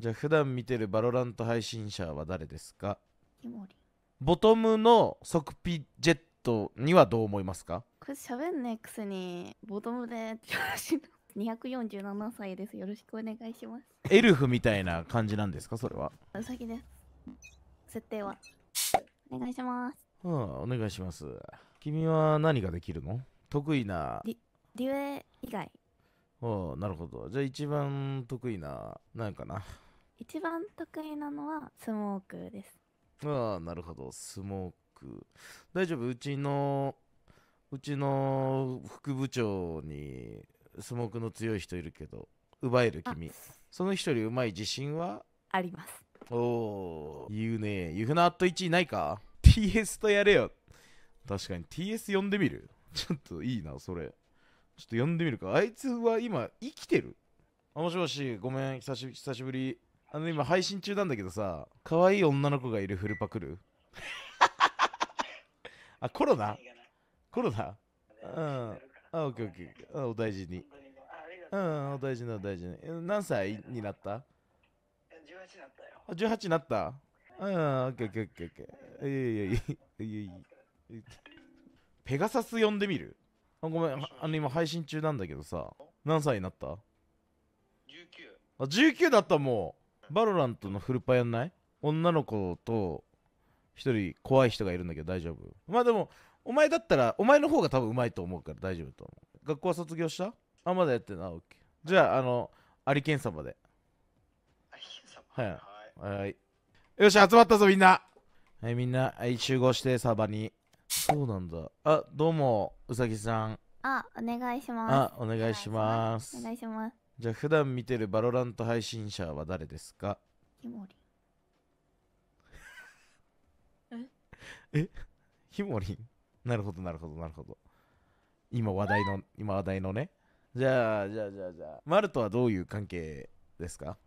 じゃあ普段見てるバロラント配信者は誰ですかボトムの即ピジェットにはどう思いますかこれ喋んねくせにボトムで247歳ですよろしくお願いしますエルフみたいな感じなんですかそれはうさぎです設定はお願いしますうんお願いします君は何ができるの得意なュエ以外おなるほどじゃあ一番得意な何かな一番得意なのはスモークですああなるほどスモーク大丈夫うちのうちの副部長にスモークの強い人いるけど奪える君その人うまい自信はありますおお言うねゆふなアット1位ないか TS とやれよ確かに TS 呼んでみるちょっといいなそれちょっと呼んでみるかあいつは今生きてるあもしもしごめん久しぶりあの今配信中なんだけどさ可愛い女の子がいるフルパクる あコロナコロナうんあオッケーオッケーお大事にうんお大事なお大事に何歳になった18なったよ18なったうんオッケーオッケーオッケーオいやいやいやいやいやペガサス呼んでみるあごめんあの今配信中なんだけどさ何歳になった19あ19だったもうバロラントのフルパやんない女の子と一人怖い人がいるんだけど大丈夫まあでもお前だったらお前の方が多分うまいと思うから大丈夫と思う学校は卒業したあまだやってんオッケーじゃああのアリケン様でアリケン様はいはいよし集まったぞみんなはいみんな、はい、集合してサバにそうなんだあどうもうさぎさんあお願いしますあお願いしますお願いしますじゃあ普段見てるバロラント配信者は誰ですかヒモリン ええヒモリンなるほどなるほどなるほど今話題の今話題のねじゃあじゃあじゃあじゃあマルとはどういう関係ですか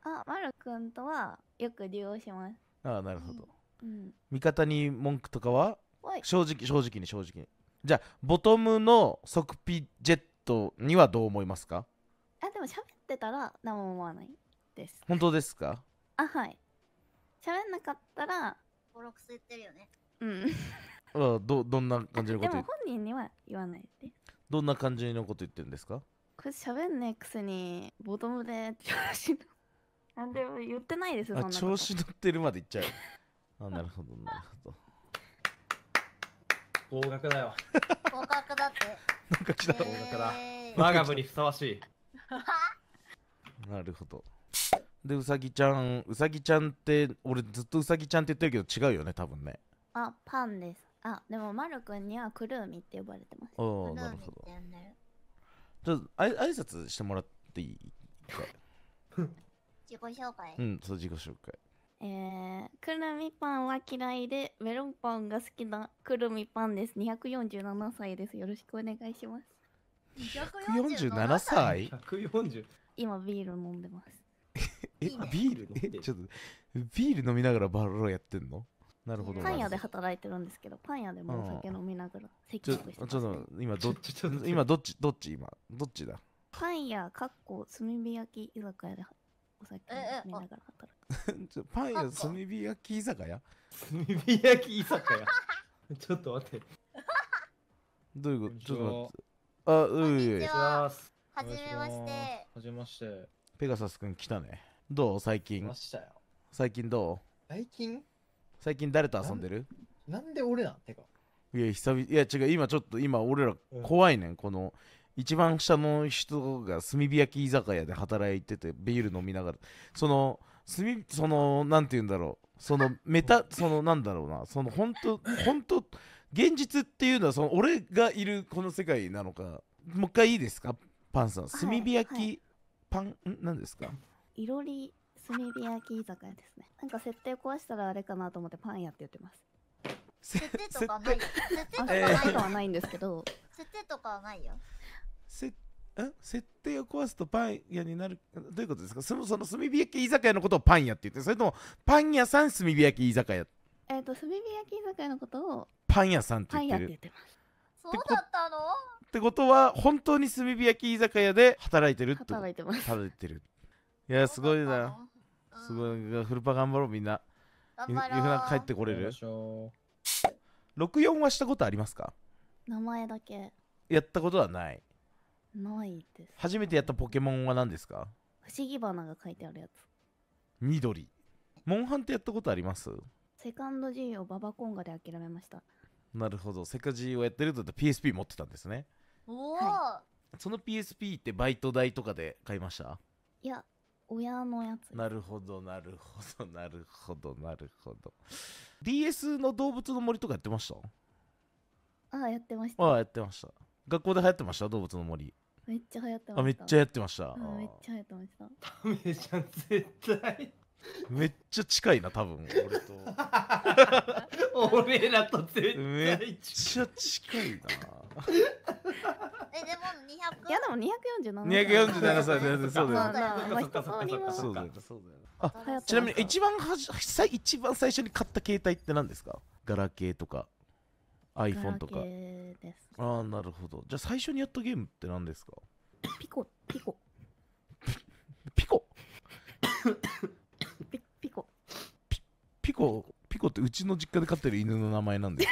あマルくんとはよく利用しますああなるほど、うん、味方に文句とかは正直正直に正直にじゃあボトムの即ピジェットにはどう思いますかも喋ってたら何も思わないです本当ですかあはい喋んなかったらボロクソ言ってるよねうんあどどんな感じのことでも本人には言わないでどんな感じのこと言ってるんですかこれ喋んねくせにボトムで調子のんでも言ってないですそんな調子乗ってるまで言っちゃうあなるほどなるほど合格 だよ合格だって なんか来た合格だ、我が部にふさわしいなるほどでうさぎちゃんうさぎちゃんって俺ずっとうさぎちゃんって言ってるけど違うよね多分ねあパンですあでもまるくんにはクルみミって呼ばれてますああなるほどじゃああい挨拶してもらっていい 自己紹介うんそう自己紹介えー、くるみパンは嫌いでメロンパンが好きなくるみパンです247歳ですよろしくお願いします247歳1 4歳今ビール飲んでますえビールえちょっとビール飲みながらバロロやってんのなるほどパン屋で働いてるんですけどパン屋でもお酒飲みながら席をしてちょっと今どっち今どっちどっち今どっちだパン屋かっこ炭火焼き居酒屋でお酒飲みながら働く パン屋炭火焼き居酒屋炭火焼き居酒屋 ちょっと待ってどういうことちょっと待ってあういこんにちははじめまして。はじめまして。ペガサスくん来たね。どう最近。ましたよ。最近どう最近最近誰と遊んでるなんで俺なんてか。いや、久々、いや違う、今ちょっと、今俺ら怖いねん、ん、この。一番下の人が炭火焼き居酒屋で働いててビール飲みながらその炭そのなんて言うんだろうそのメタ そのなんだろうなその本当本当現実っていうのはその俺がいるこの世界なのかもう一回いいですかパンさん炭火焼き、パンなんですかいろり炭火焼き居酒屋ですねなんか設定壊したらあれかなと思ってパン屋って言ってます設定とかない設定とかないはないんですけど 設定とかはないよ設設定を壊すとパン屋になるどういうことですかそのそも炭火焼き居酒屋のことをパン屋って言ってそれともパン屋さん炭火焼き居酒屋えっ、と炭火焼き居酒屋のことをパン屋さんって言ってるパン屋って言ってますそうだったのってことは本当に炭火焼き居酒屋で働いてるって働いてます働いてるいやすごいな、すごいフルパ頑張ろうみんなゆふな帰ってこれる64はしたことありますか名前だけやったことはないないです、初めてやったポケモンは何ですか不思議花が書いてあるやつ緑モンハンってやったことありますセカンド G をババコンガで諦めましたなるほどセカ G をやってると PSP 持ってたんですねおお、はい、その PSP ってバイト代とかで買いましたいや親のやつなるほどなるほどなるほどなるほど DS の動物の森とかやってましたああやってましたああやってました学校で流行ってました動物の森めっちゃ流行ってましたあめっちゃやってました、めっちゃ流行ってましたダメじゃん絶対 めっちゃ近いな多分俺と 俺らと絶めっちゃ近いな え、でも200。いやでも247 247歳でそうだよねそうだよねそうだよちなみに一番はじ最一番最初に買った携帯って何ですかガラケーとか iPhone とかですああなるほどじゃあ最初にやったゲームって何ですかピコピコピココピコってうちの実家で飼ってる犬の名前なんでよ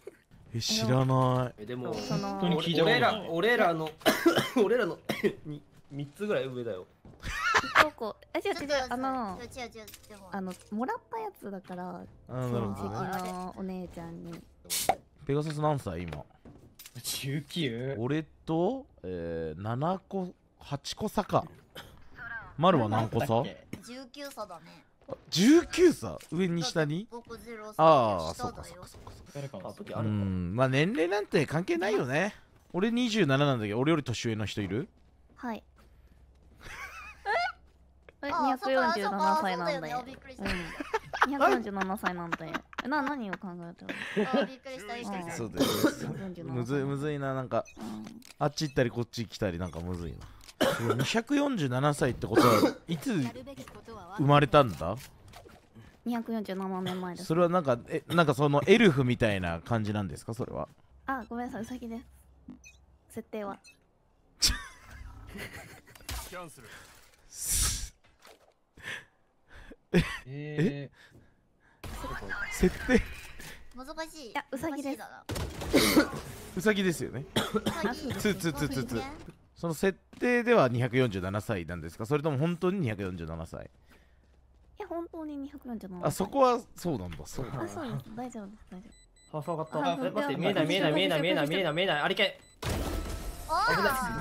え知らないでも本当に聞いたこと俺ら俺らの 俺らの 3, つぐらい上だよ高校え違う違うあのあのもらったやつだから親戚のお姉ちゃんにペガサス何歳今 19? 俺と、えー、7個8個差か丸は何個差 ?19 差だね19さ上に下にああそうかそうかそうかそうかうんまあ年齢なんて関係ないよね俺27なんだけど俺より年上の人いるはいえ247歳なんだよ247歳なんだよな何を考えてるったりそうだよむずいむずいななんか、あっち行ったりこっち来たりなんかむずいな247歳ってことは いつ生まれたんだ247年前ですそれはなんかえなんかそのエルフみたいな感じなんですかそれはあごめんなさいうさぎです設定はキャンセル ええ設定難しいいやうさぎですうさぎですよねツーツーツその設定では247歳なんですかそれとも本当に247歳いや本当に247歳あそこはそうなんだそうなんだあそうです大丈夫です大丈夫あそうかった待って見えない見えない見えない見えない見えない見えないありけ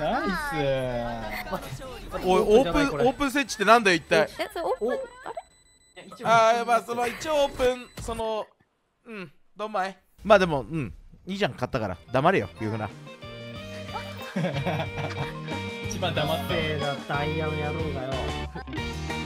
ナイスおいオープンオープン設置ってなんだよ一体えそれオープンあれあまあその一応オープンそのうんどんまいまあでもうんいいじゃん買ったから黙れよいうふうな ま黙ってだったアイアン野郎だよ